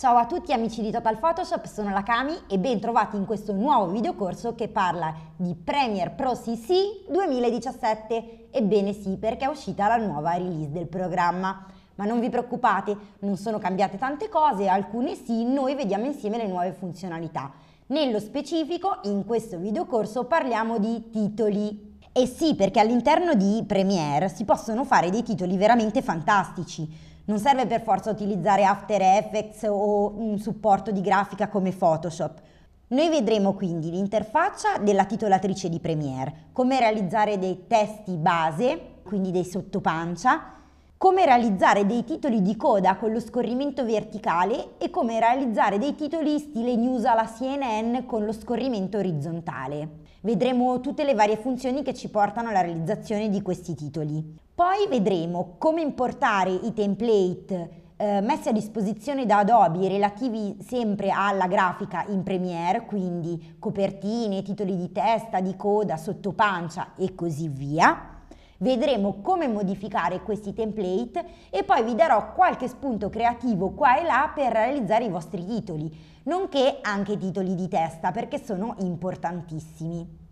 Ciao a tutti amici di Total Photoshop, sono la Kami e ben trovati in questo nuovo videocorso che parla di Premiere Pro CC 2017. Ebbene sì, perché è uscita la nuova release del programma. Ma non vi preoccupate, non sono cambiate tante cose, alcune sì, noi vediamo insieme le nuove funzionalità. Nello specifico, in questo videocorso parliamo di titoli, e eh sì, perché all'interno di Premiere si possono fare dei titoli veramente fantastici. Non serve per forza utilizzare After Effects o un supporto di grafica come Photoshop. Noi vedremo quindi l'interfaccia della titolatrice di Premiere, come realizzare dei testi base, quindi dei sottopancia, come realizzare dei titoli di coda con lo scorrimento verticale e come realizzare dei titoli stile news alla CNN con lo scorrimento orizzontale. Vedremo tutte le varie funzioni che ci portano alla realizzazione di questi titoli. Poi vedremo come importare i template eh, messi a disposizione da Adobe relativi sempre alla grafica in Premiere, quindi copertine, titoli di testa, di coda, sottopancia e così via. Vedremo come modificare questi template e poi vi darò qualche spunto creativo qua e là per realizzare i vostri titoli, nonché anche titoli di testa perché sono importantissimi.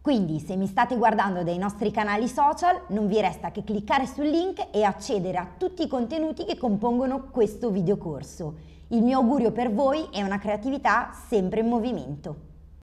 Quindi se mi state guardando dai nostri canali social non vi resta che cliccare sul link e accedere a tutti i contenuti che compongono questo videocorso. Il mio augurio per voi è una creatività sempre in movimento.